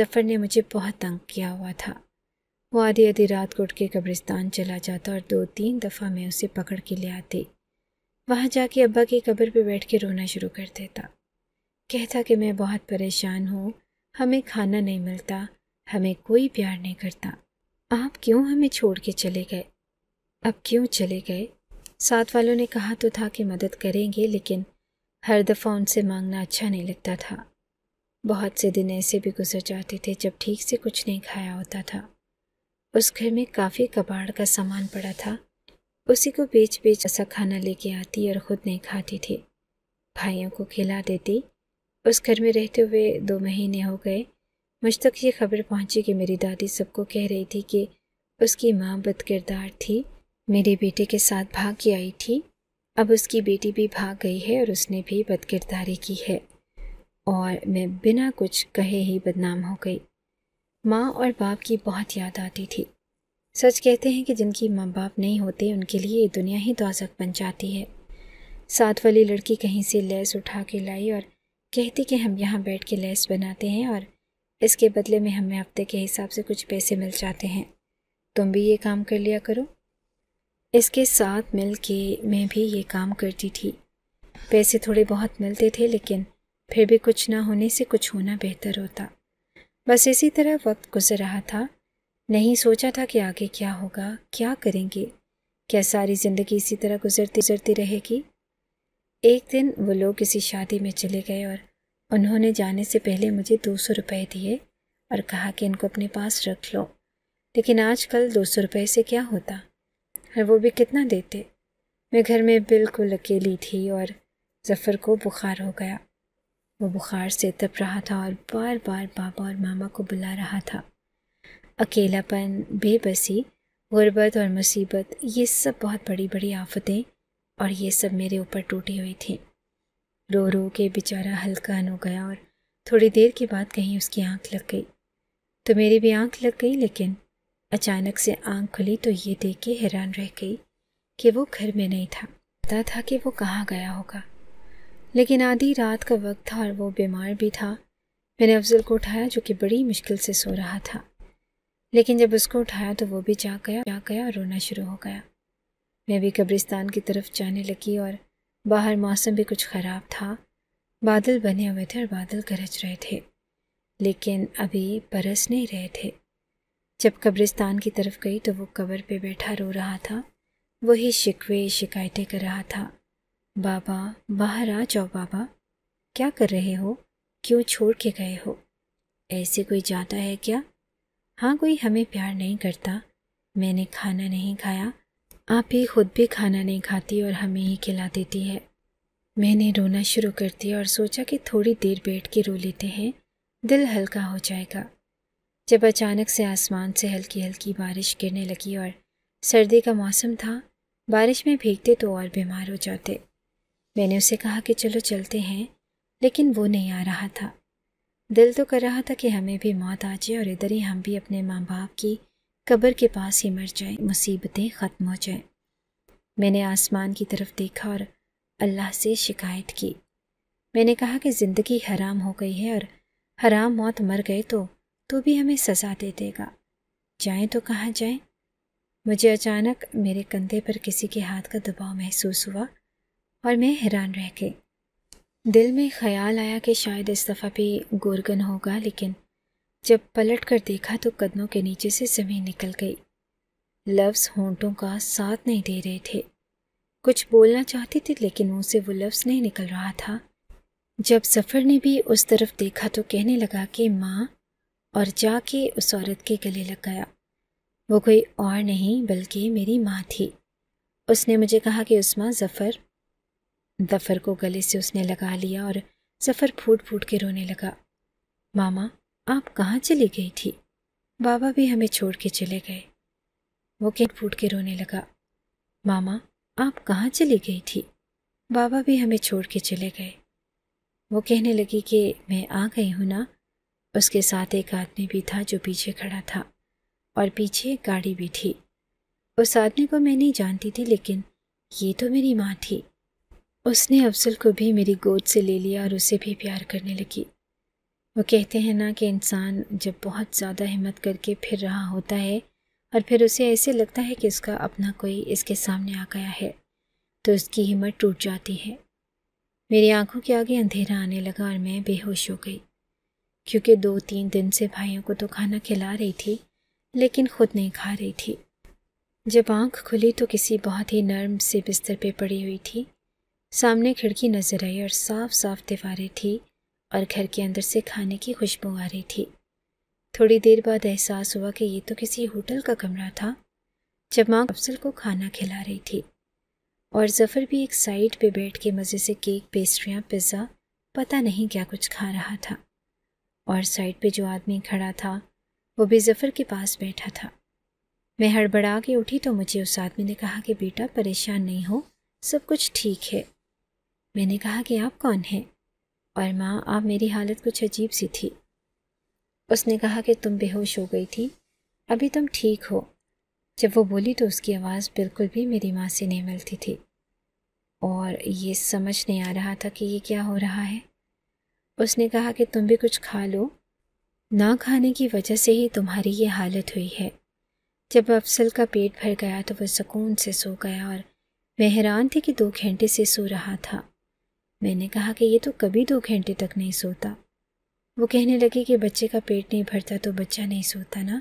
जफ़र ने मुझे बहुत तंग किया हुआ था वो आधी आधी रात को उठ के कब्रिस्तान चला जाता और दो तीन दफ़ा मैं उसे पकड़ के ले आती वहाँ जाके अब्बा की कब्र पे बैठ के रोना शुरू कर देता कहता कि मैं बहुत परेशान हूँ हमें खाना नहीं मिलता हमें कोई प्यार नहीं करता आप क्यों हमें छोड़ के चले गए अब क्यों चले गए साथ वालों ने कहा तो था कि मदद करेंगे लेकिन हर दफ़ा उनसे मांगना अच्छा नहीं लगता था बहुत से दिन ऐसे भी गुजर जाते थे जब ठीक से कुछ नहीं खाया होता था उस घर में काफ़ी कबाड़ का सामान पड़ा था उसी को बेच बेच ऐसा खाना लेके आती और ख़ुद नहीं खाती थी भाइयों को खिला देती उस घर में रहते हुए दो महीने हो गए मुझ तक ये खबर पहुंची कि मेरी दादी सबको कह रही थी कि उसकी माँ बदकिरदार थी मेरे बेटे के साथ भाग के आई थी अब उसकी बेटी भी भाग गई है और उसने भी बदकिरदारी की है और मैं बिना कुछ कहे ही बदनाम हो गई माँ और बाप की बहुत याद आती थी सच कहते हैं कि जिनकी माँ बाप नहीं होते उनके लिए दुनिया ही दौजक बन जाती है साथ वाली लड़की कहीं से लैस उठा के लाई और कहती कि हम यहाँ बैठ के लेस बनाते हैं और इसके बदले में हमें हफ्ते के हिसाब से कुछ पैसे मिल जाते हैं तुम भी ये काम कर लिया करो इसके साथ मिल के मैं भी ये काम करती थी पैसे थोड़े बहुत मिलते थे लेकिन फिर भी कुछ ना होने से कुछ होना बेहतर होता बस इसी तरह वक्त गुजर रहा था नहीं सोचा था कि आगे क्या होगा क्या करेंगे क्या सारी ज़िंदगी इसी तरह गुजरती गुजरती रहेगी एक दिन वो लोग किसी शादी में चले गए और उन्होंने जाने से पहले मुझे दो सौ रुपये दिए और कहा कि इनको अपने पास रख लो लेकिन आजकल दो सौ रुपये से क्या होता और वो भी कितना देते मैं घर में बिल्कुल अकेली थी और जफ़र को बुखार हो गया वो बुखार से तप रहा था और बार बार पापा और मामा को बुला रहा था अकेलापन बेबसी गुर्बत और मुसीबत ये सब बहुत बड़ी बड़ी आफतें और ये सब मेरे ऊपर टूटी हुई थी रो रो के बेचारा हल्का हो गया और थोड़ी देर के बाद कहीं उसकी आंख लग गई तो मेरी भी आंख लग गई लेकिन अचानक से आंख खुली तो ये देख के हैरान रह गई कि वो घर में नहीं था पता था कि वो कहाँ गया होगा लेकिन आधी रात का वक्त था और वो बीमार भी था मैंने अफजल को उठाया जो कि बड़ी मुश्किल से सो रहा था लेकिन जब उसको उठाया तो वो भी जाग गया जाग गया और रोना शुरू हो गया मैं भी कब्रिस्तान की तरफ जाने लगी और बाहर मौसम भी कुछ ख़राब था बादल बने हुए थे और बादल गरज रहे थे लेकिन अभी बरस नहीं रहे थे जब कब्रिस्तान की तरफ गई तो वो कबर पे बैठा रो रहा था वही शिकवे शिकायतें कर रहा था बाबा बाहर आ जाओ बाबा क्या कर रहे हो क्यों छोड़ के गए हो ऐसे कोई जाता है क्या हाँ कोई हमें प्यार नहीं करता मैंने खाना नहीं खाया आप ही खुद भी खाना नहीं खाती और हमें ही खिला देती है मैंने रोना शुरू कर दिया और सोचा कि थोड़ी देर बैठ के रो लेते हैं दिल हल्का हो जाएगा जब अचानक से आसमान से हल्की हल्की बारिश गिरने लगी और सर्दी का मौसम था बारिश में भीगते तो और बीमार हो जाते मैंने उसे कहा कि चलो चलते हैं लेकिन वो नहीं आ रहा था दिल तो कर रहा था कि हमें भी मौत आ जाए और इधर ही हम भी अपने माँ बाप की कब्र के पास ही मर जाए मुसीबतें ख़त्म हो जाएं मैंने आसमान की तरफ देखा और अल्लाह से शिकायत की मैंने कहा कि ज़िंदगी हराम हो गई है और हराम मौत मर गए तो तो भी हमें सज़ा दे देगा जाएं तो कहाँ जाएं? मुझे अचानक मेरे कंधे पर किसी के हाथ का दबाव महसूस हुआ और मैं हैरान रह गई दिल में ख्याल आया कि शायद इस दफ़ा भी गोरगन होगा लेकिन जब पलट कर देखा तो कदमों के नीचे से जमीन निकल गई लफ्ज़ होंटों का साथ नहीं दे रहे थे कुछ बोलना चाहती थी लेकिन मुंह से वो लफ्ज़ नहीं निकल रहा था जब सफ़र ने भी उस तरफ देखा तो कहने लगा कि माँ और जाके उस औरत के गले लग गया वो कोई और नहीं बल्कि मेरी माँ थी उसने मुझे कहा कि उस्मा जफ़र जफ़र को गले से उसने लगा लिया और जफ़र फूट फूट के रोने लगा मामा आप कहाँ चली गई थी बाबा भी हमें छोड़ के चले गए वो किट फूट के रोने लगा मामा आप कहाँ चली गई थी बाबा भी हमें छोड़ के चले गए वो कहने लगी कि मैं आ गई हूँ ना उसके साथ एक आदमी भी था जो पीछे खड़ा था और पीछे एक गाड़ी भी थी उस आदमी को मैं नहीं जानती थी लेकिन ये तो मेरी माँ थी उसने अफजल को भी मेरी गोद से ले लिया और उसे भी प्यार करने लगी वो कहते हैं ना कि इंसान जब बहुत ज़्यादा हिम्मत करके फिर रहा होता है और फिर उसे ऐसे लगता है कि उसका अपना कोई इसके सामने आ गया है तो उसकी हिम्मत टूट जाती है मेरी आंखों के आगे अंधेरा आने लगा और मैं बेहोश हो गई क्योंकि दो तीन दिन से भाइयों को तो खाना खिला रही थी लेकिन खुद नहीं खा रही थी जब आंख खुली तो किसी बहुत ही नर्म से बिस्तर पे पड़ी हुई थी सामने खिड़की नज़र आई और साफ साफ दीवारें थी और घर के अंदर से खाने की खुशबू आ रही थी थोड़ी देर बाद एहसास हुआ कि ये तो किसी होटल का कमरा था जब माँ अफसल को खाना खिला रही थी और जफ़र भी एक साइड पे बैठ के मज़े से केक पेस्ट्रियाँ पिज़्ज़ा पता नहीं क्या कुछ खा रहा था और साइड पे जो आदमी खड़ा था वो भी जफ़र के पास बैठा था मैं हड़बड़ा के उठी तो मुझे उस आदमी ने कहा कि बेटा परेशान नहीं हो सब कुछ ठीक है मैंने कहा कि आप कौन हैं और माँ आप मेरी हालत कुछ अजीब सी थी उसने कहा कि तुम बेहोश हो गई थी अभी तुम ठीक हो जब वो बोली तो उसकी आवाज़ बिल्कुल भी मेरी माँ से नहीं मिलती थी और ये समझ नहीं आ रहा था कि ये क्या हो रहा है उसने कहा कि तुम भी कुछ खा लो ना खाने की वजह से ही तुम्हारी ये हालत हुई है जब अफसल का पेट भर गया तो वह सुकून से सो गया और मैं हैरान थी कि दो घंटे से सो रहा था मैंने कहा कि ये तो कभी दो घंटे तक नहीं सोता वो कहने लगी कि बच्चे का पेट नहीं भरता तो बच्चा नहीं सोता ना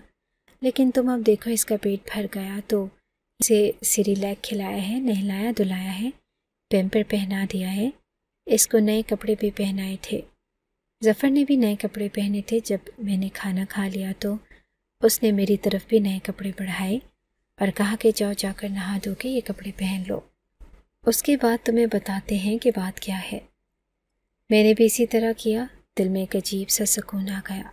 लेकिन तुम अब देखो इसका पेट भर गया तो इसे सिरिलैक खिलाया है नहलाया धुलाया है पेम्पर पहना दिया है इसको नए कपड़े भी पहनाए थे जफ़र ने भी नए कपड़े पहने थे जब मैंने खाना खा लिया तो उसने मेरी तरफ भी नए कपड़े बढ़ाए और कहा कि जाओ जाकर नहा धो के ये कपड़े पहन लो उसके बाद तुम्हें बताते हैं कि बात क्या है मैंने भी इसी तरह किया दिल में एक अजीब सा सुकून आ गया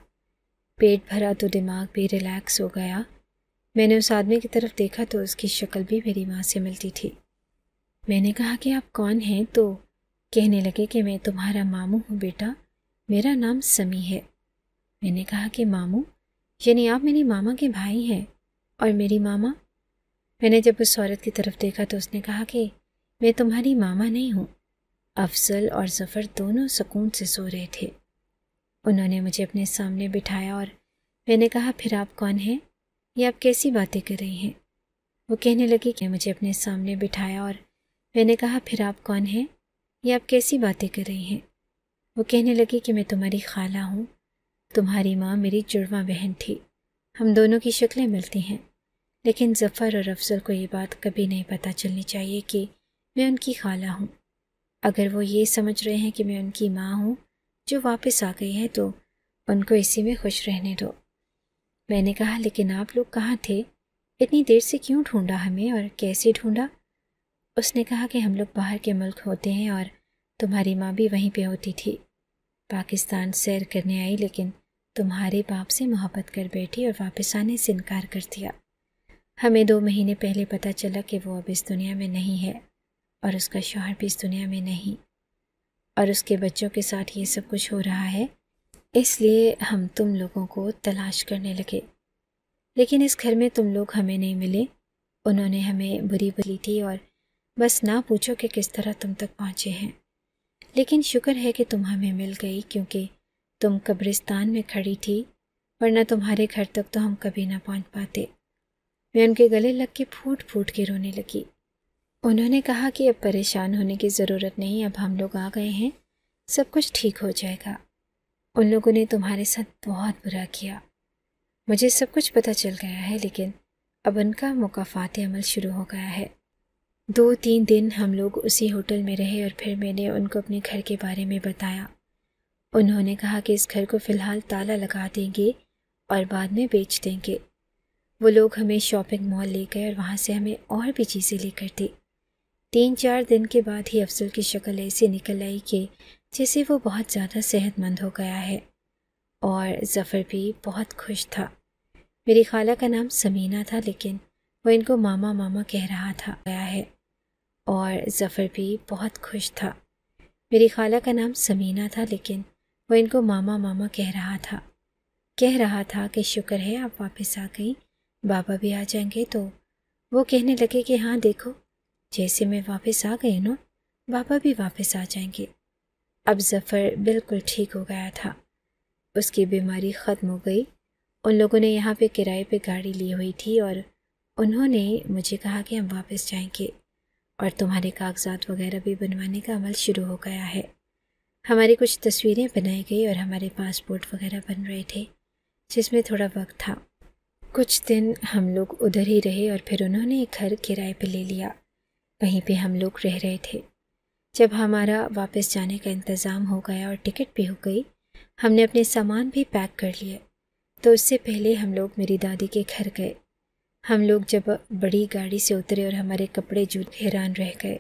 पेट भरा तो दिमाग भी रिलैक्स हो गया मैंने उस आदमी की तरफ देखा तो उसकी शक्ल भी मेरी माँ से मिलती थी मैंने कहा कि आप कौन हैं तो कहने लगे कि मैं तुम्हारा मामू हूँ बेटा मेरा नाम समी है मैंने कहा कि मामू यानी आप मेरी मामा के भाई हैं और मेरी मामा मैंने जब उस औरत की तरफ देखा तो उसने कहा कि मैं तुम्हारी मामा नहीं हूँ अफजल और जफ़र दोनों सुकून से सो रहे थे उन्होंने मुझे अपने सामने बिठाया और मैंने कहा फिर आप कौन हैं या आप कैसी बातें कर रही हैं वो कहने लगी कि मुझे अपने सामने बिठाया और मैंने कहा फिर आप कौन हैं या आप कैसी बातें कर रही हैं वो कहने लगी कि मैं तुम्हारी खाला हूँ तुम्हारी माँ मेरी जुड़वा बहन थी हम दोनों की शक्लें मिलती हैं लेकिन जफ़र और अफजल को ये बात कभी नहीं पता चलनी चाहिए कि मैं उनकी खाला हूँ अगर वो ये समझ रहे हैं कि मैं उनकी माँ हूँ जो वापस आ गई है तो उनको इसी में खुश रहने दो मैंने कहा लेकिन आप लोग कहाँ थे इतनी देर से क्यों ढूंढा हमें और कैसे ढूंढा उसने कहा कि हम लोग बाहर के मुल्क होते हैं और तुम्हारी माँ भी वहीं पे होती थी पाकिस्तान सैर करने आई लेकिन तुम्हारे बाप से मोहब्बत कर बैठी और वापस आने से इनकार कर दिया हमें दो महीने पहले पता चला कि वो अब इस दुनिया में नहीं है और उसका शोहर भी इस दुनिया में नहीं और उसके बच्चों के साथ ये सब कुछ हो रहा है इसलिए हम तुम लोगों को तलाश करने लगे लेकिन इस घर में तुम लोग हमें नहीं मिले उन्होंने हमें बुरी बोली थी और बस ना पूछो कि किस तरह तुम तक पहुँचे हैं लेकिन शुक्र है कि तुम हमें मिल गई क्योंकि तुम कब्रिस्तान में खड़ी थी वरना तुम्हारे घर तक तो हम कभी ना पहुँच पाते मैं उनके गले लग के फूट फूट के रोने लगी उन्होंने कहा कि अब परेशान होने की ज़रूरत नहीं अब हम लोग आ गए हैं सब कुछ ठीक हो जाएगा उन लोगों ने तुम्हारे साथ बहुत बुरा किया मुझे सब कुछ पता चल गया है लेकिन अब उनका मुकाफात अमल शुरू हो गया है दो तीन दिन हम लोग उसी होटल में रहे और फिर मैंने उनको अपने घर के बारे में बताया उन्होंने कहा कि इस घर को फ़िलहाल ताला लगा देंगे और बाद में बेच देंगे वो लोग हमें शॉपिंग मॉल ले गए और वहाँ से हमें और भी चीज़ें लेकर दी तीन चार दिन के बाद ही अफसल की शक्ल ऐसी निकल आई कि जिसे वो बहुत ज़्यादा सेहतमंद हो गया है और जफ़र भी बहुत खुश था मेरी खाला का नाम समीना था लेकिन वो इनको मामा मामा कह रहा था गया है और जफ़र भी बहुत खुश था मेरी खाला का नाम समीना था लेकिन वो इनको मामा मामा कह रहा था कह रहा था कि शुक्र है आप वापस आ गई बाबा भी आ जाएंगे तो वो कहने लगे कि हाँ देखो जैसे मैं वापस आ गई ना बाबा भी वापस आ जाएंगे अब जफ़र बिल्कुल ठीक हो गया था उसकी बीमारी ख़त्म हो गई उन लोगों ने यहाँ पे किराए पे गाड़ी ली हुई थी और उन्होंने मुझे कहा कि हम वापस जाएंगे और तुम्हारे कागजात वगैरह भी बनवाने का अमल शुरू हो गया है हमारी कुछ तस्वीरें बनाई गई और हमारे पासपोर्ट वगैरह बन रहे थे जिसमें थोड़ा वक्त था कुछ दिन हम लोग उधर ही रहे और फिर उन्होंने एक घर किराए पर ले लिया वहीं पे हम लोग रह रहे थे जब हमारा वापस जाने का इंतज़ाम हो गया और टिकट भी हो गई हमने अपने सामान भी पैक कर लिए तो उससे पहले हम लोग मेरी दादी के घर गए हम लोग जब बड़ी गाड़ी से उतरे और हमारे कपड़े जूत हैरान रह गए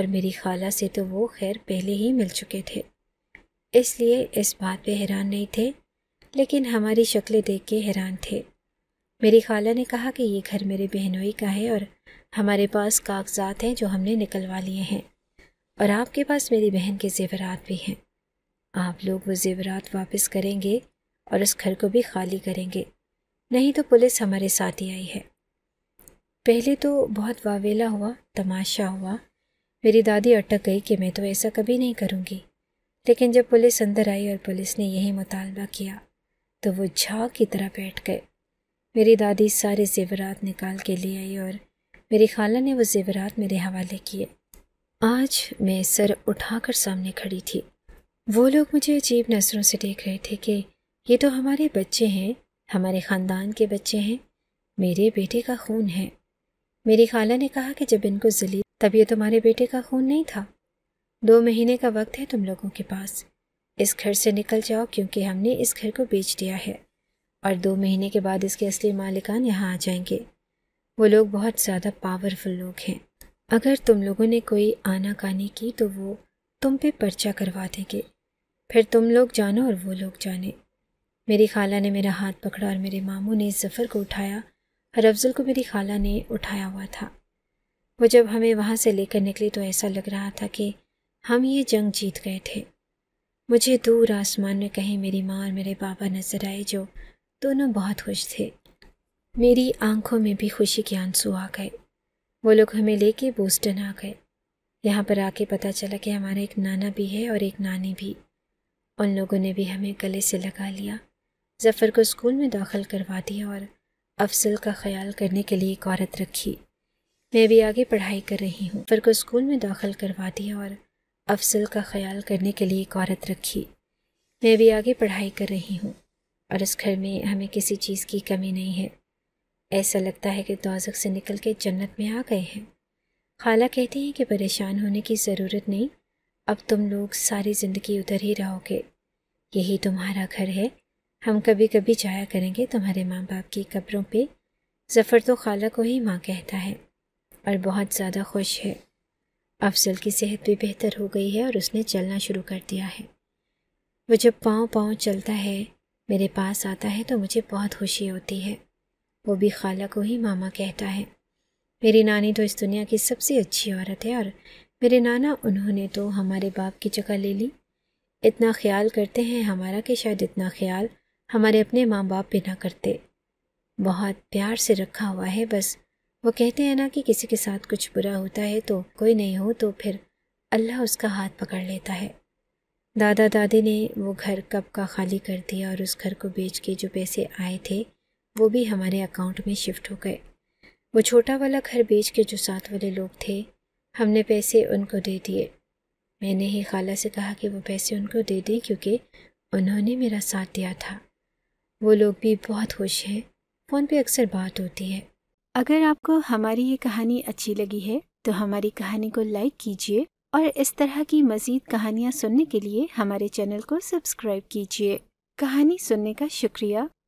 और मेरी खाला से तो वो खैर पहले ही मिल चुके थे इसलिए इस बात पे हैरान नहीं थे लेकिन हमारी शक्लें देख के हैरान थे मेरी खाला ने कहा कि ये घर मेरे बहनोई का है और हमारे पास कागजात हैं जो हमने निकलवा लिए हैं और आपके पास मेरी बहन के जेवरात भी हैं आप लोग वो जेवरात वापस करेंगे और उस घर को भी खाली करेंगे नहीं तो पुलिस हमारे साथ ही आई है पहले तो बहुत वावेला हुआ तमाशा हुआ मेरी दादी अटक गई कि मैं तो ऐसा कभी नहीं करूँगी लेकिन जब पुलिस अंदर आई और पुलिस ने यही मुतालबा किया तो वो झाग की तरह बैठ गए मेरी दादी सारे जेवरात निकाल के ले आई और मेरी खाला ने वो जेवरात मेरे हवाले किए आज मैं सर उठाकर सामने खड़ी थी वो लोग मुझे अजीब नज़रों से देख रहे थे कि ये तो हमारे बच्चे हैं हमारे ख़ानदान के बच्चे हैं मेरे बेटे का खून है मेरी खाला ने कहा कि जब इनको जली तब ये तुम्हारे बेटे का खून नहीं था दो महीने का वक्त है तुम लोगों के पास इस घर से निकल जाओ क्योंकि हमने इस घर को बेच दिया है और दो महीने के बाद इसके असली मालिकान यहाँ आ जाएंगे वो लोग बहुत ज़्यादा पावरफुल लोग हैं अगर तुम लोगों ने कोई आनाकानी की तो वो तुम पे पर्चा करवा देंगे फिर तुम लोग जानो और वो लोग जाने मेरी खाला ने मेरा हाथ पकड़ा और मेरे मामू ने जफ़र को उठाया और अफजल को मेरी खाला ने उठाया हुआ था वो जब हमें वहाँ से लेकर निकली तो ऐसा लग रहा था कि हम ये जंग जीत गए थे मुझे दूर आसमान में कहीं मेरी माँ और मेरे पापा नज़र आए जो दोनों बहुत खुश थे मेरी आंखों में भी खुशी के आंसू आ गए वो लोग हमें लेके बोस्टन आ गए यहाँ पर आके पता चला कि हमारा एक नाना भी है और एक नानी भी उन लोगों ने भी हमें गले से लगा लिया जफ़र को स्कूल में दाखिल करवा दिया और अफसल का ख्याल करने के लिए एक औरत रखी मैं भी आगे पढ़ाई कर रही हूँ जफ़र को स्कूल में दाखिल करवा दिया और अफसल का ख्याल करने के लिए एक औरत रखी मैं भी आगे पढ़ाई कर रही हूँ और इस घर में हमें किसी चीज़ की कमी नहीं है ऐसा लगता है कि दौजक से निकल के जन्नत में आ गए हैं खाला कहती हैं कि परेशान होने की ज़रूरत नहीं अब तुम लोग सारी ज़िंदगी उधर ही रहोगे यही तुम्हारा घर है हम कभी कभी जाया करेंगे तुम्हारे माँ बाप की कब्रों पे जफ़र तो खाला को ही माँ कहता है और बहुत ज़्यादा खुश है अफजल की सेहत भी बेहतर हो गई है और उसने चलना शुरू कर दिया है वो जब पाँव पाँव चलता है मेरे पास आता है तो मुझे बहुत खुशी होती है वो भी खाला को ही मामा कहता है मेरी नानी तो इस दुनिया की सबसे अच्छी औरत है और मेरे नाना उन्होंने तो हमारे बाप की जगह ले ली इतना ख्याल करते हैं हमारा कि शायद इतना ख्याल हमारे अपने माँ बाप भी ना करते बहुत प्यार से रखा हुआ है बस वो कहते हैं ना कि किसी के साथ कुछ बुरा होता है तो कोई नहीं हो तो फिर अल्लाह उसका हाथ पकड़ लेता है दादा दादी ने वो घर कब का खाली कर दिया और उस घर को बेच के जो पैसे आए थे वो भी हमारे अकाउंट में शिफ्ट हो गए वो छोटा वाला घर बेच के जो साथ वाले लोग थे हमने पैसे उनको दे दिए मैंने ही खाला से कहा कि वो पैसे उनको दे दें क्योंकि उन्होंने मेरा साथ दिया था वो लोग भी बहुत खुश हैं फ़ोन पे अक्सर बात होती है अगर आपको हमारी ये कहानी अच्छी लगी है तो हमारी कहानी को लाइक कीजिए और इस तरह की मज़ीद कहानियाँ सुनने के लिए हमारे चैनल को सब्सक्राइब कीजिए कहानी सुनने का शुक्रिया